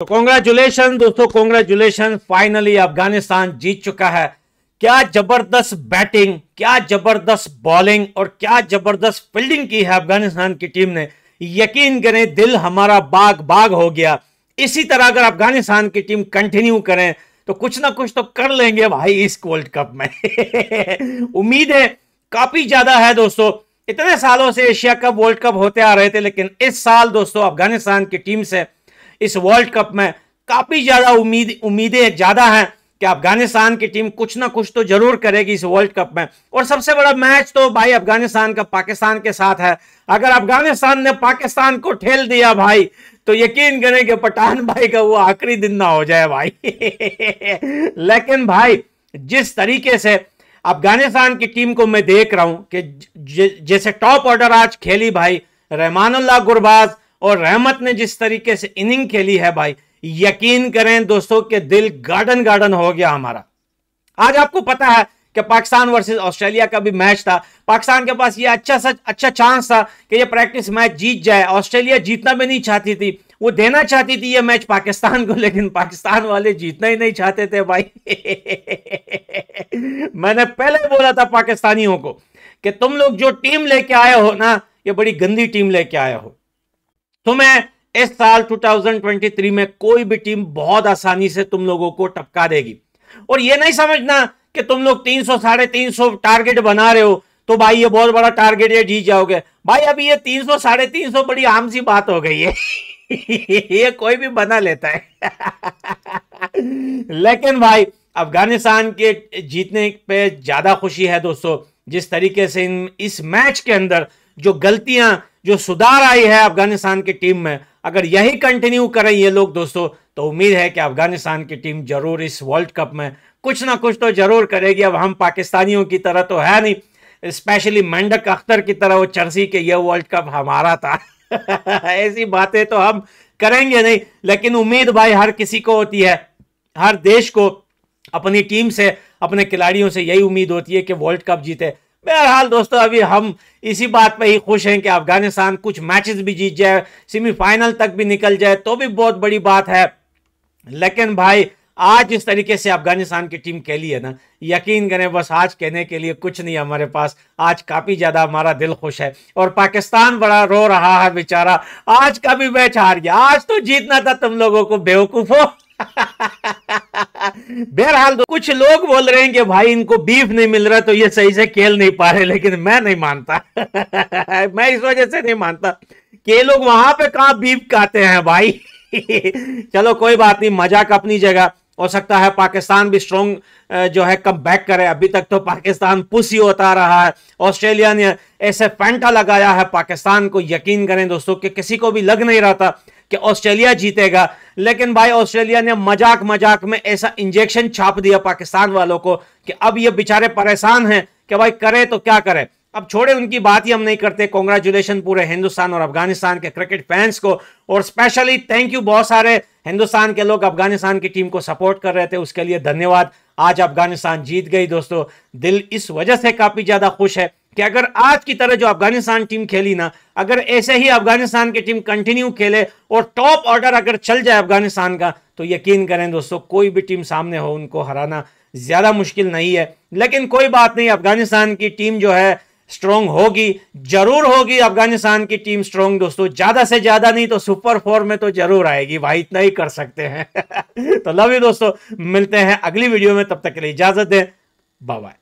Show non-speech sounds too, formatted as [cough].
तो कॉन्ग्रेचुलेशन दोस्तों congratulation finally Afghanistan जीत चुका है क्या जबरदस्त बैटिंग क्या जबरदस्त बॉलिंग और क्या जबरदस्त फील्डिंग की है अफगानिस्तान की टीम ने यकीन करें दिल हमारा बाग बाग हो गया इसी तरह अगर अफगानिस्तान की टीम कंटिन्यू करें तो कुछ ना कुछ तो कर लेंगे भाई इस वर्ल्ड कप में [laughs] उम्मीद है काफी ज्यादा है दोस्तों इतने सालों से एशिया कप वर्ल्ड कप होते आ रहे थे लेकिन इस साल दोस्तों अफगानिस्तान की टीम से इस वर्ल्ड कप में काफ़ी ज़्यादा उम्मीद उम्मीदें ज़्यादा हैं कि अफगानिस्तान की टीम कुछ ना कुछ तो जरूर करेगी इस वर्ल्ड कप में और सबसे बड़ा मैच तो भाई अफगानिस्तान का पाकिस्तान के साथ है अगर अफगानिस्तान ने पाकिस्तान को ठेल दिया भाई तो यकीन करें कि पठान भाई का वो आखिरी दिन ना हो जाए भाई [laughs] लेकिन भाई जिस तरीके से अफगानिस्तान की टीम को मैं देख रहा हूं कि जैसे टॉप ऑर्डर आज खेली भाई रहमानुल्लाह गुरबाज और रहमत ने जिस तरीके से इनिंग खेली है भाई यकीन करें दोस्तों के दिल गार्डन गार्डन हो गया हमारा आज आपको पता है कि पाकिस्तान वर्सेस ऑस्ट्रेलिया का भी मैच था पाकिस्तान के पास ये अच्छा सा अच्छा चांस था कि ये प्रैक्टिस मैच जीत जाए ऑस्ट्रेलिया जीतना भी नहीं चाहती थी वो देना चाहती थी ये मैच पाकिस्तान को लेकिन पाकिस्तान वाले जीतना ही नहीं चाहते थे भाई [laughs] मैंने पहले बोला था पाकिस्तानियों को कि तुम लोग जो टीम लेके आए हो ना ये बड़ी गंदी टीम लेके आए हो तो मैं इस साल 2023 में कोई भी टीम बहुत आसानी से तुम लोगों को टपका देगी और यह नहीं समझना कि तुम लोग तीन सौ साढ़े तीन सौ टारगेट बना रहे हो तो भाई ये बहुत बड़ा टारगेट है जीत जाओगे भाई अभी ये तीन सौ साढ़े तीन सौ बड़ी आम सी बात हो गई है [laughs] ये कोई भी बना लेता है [laughs] लेकिन भाई अफगानिस्तान के जीतने पे ज्यादा खुशी है दोस्तों जिस तरीके से इन इस मैच के अंदर जो गलतियां जो सुधार आई है अफगानिस्तान की टीम में अगर यही कंटिन्यू करें ये लोग दोस्तों तो उम्मीद है कि अफगानिस्तान की टीम जरूर इस वर्ल्ड कप में कुछ ना कुछ तो जरूर करेगी अब हम पाकिस्तानियों की तरह तो है नहीं स्पेशली मेंढक अख्तर की तरह वो चर्सी के ये वर्ल्ड कप हमारा था [laughs] ऐसी बातें तो हम करेंगे नहीं लेकिन उम्मीद भाई हर किसी को होती है हर देश को अपनी टीम से अपने खिलाड़ियों से यही उम्मीद होती है कि वर्ल्ड कप जीते बहरहाल दोस्तों अभी हम इसी बात पे ही खुश हैं कि अफगानिस्तान कुछ मैचेस भी जीत जाए सेमीफाइनल तक भी निकल जाए तो भी बहुत बड़ी बात है लेकिन भाई आज इस तरीके से अफगानिस्तान की टीम खेली है ना यकीन करें बस आज कहने के लिए कुछ नहीं हमारे पास आज काफ़ी ज़्यादा हमारा दिल खुश है और पाकिस्तान बड़ा रो रहा है बेचारा आज का भी मैच हार गया आज तो जीतना था तुम लोगों को बेवकूफ़ों बहरहाल तो कुछ लोग बोल रहे हैं कि भाई इनको बीफ नहीं मिल रहा तो ये सही से खेल नहीं पा रहे लेकिन मैं नहीं मानता [laughs] मैं इस वजह से नहीं मानता कि ये लोग वहां पे कहा बीफ खाते हैं भाई [laughs] चलो कोई बात नहीं मजाक अपनी जगह हो सकता है पाकिस्तान भी स्ट्रॉन्ग जो है कम बैक करे अभी तक तो पाकिस्तान ही होता रहा है ऑस्ट्रेलिया ने ऐसे पैंटा लगाया है पाकिस्तान को यकीन करें दोस्तों कि किसी को भी लग नहीं रहा था कि ऑस्ट्रेलिया जीतेगा लेकिन भाई ऑस्ट्रेलिया ने मजाक मजाक में ऐसा इंजेक्शन छाप दिया पाकिस्तान वालों को कि अब ये बेचारे परेशान हैं कि भाई करे तो क्या करें अब छोड़े उनकी बात ही हम नहीं करते कॉन्ग्रेचुलेशन पूरे हिंदुस्तान और अफगानिस्तान के क्रिकेट फैंस को और स्पेशली थैंक यू बहुत सारे हिंदुस्तान के लोग अफगानिस्तान की टीम को सपोर्ट कर रहे थे उसके लिए धन्यवाद आज अफगानिस्तान जीत गई दोस्तों दिल इस वजह से काफी ज्यादा खुश है कि अगर आज की तरह जो अफगानिस्तान टीम खेली ना अगर ऐसे ही अफगानिस्तान की टीम कंटिन्यू खेले और टॉप ऑर्डर अगर चल जाए अफगानिस्तान का तो यकीन करें दोस्तों कोई भी टीम सामने हो उनको हराना ज्यादा मुश्किल नहीं है लेकिन कोई बात नहीं अफगानिस्तान की टीम जो है स्ट्रोंग होगी जरूर होगी अफगानिस्तान की टीम स्ट्रोंग दोस्तों ज्यादा से ज्यादा नहीं तो सुपर फोर में तो जरूर आएगी भाई इतना ही कर सकते हैं [laughs] तो लव यू दोस्तों मिलते हैं अगली वीडियो में तब तक के लिए इजाजत दें बाय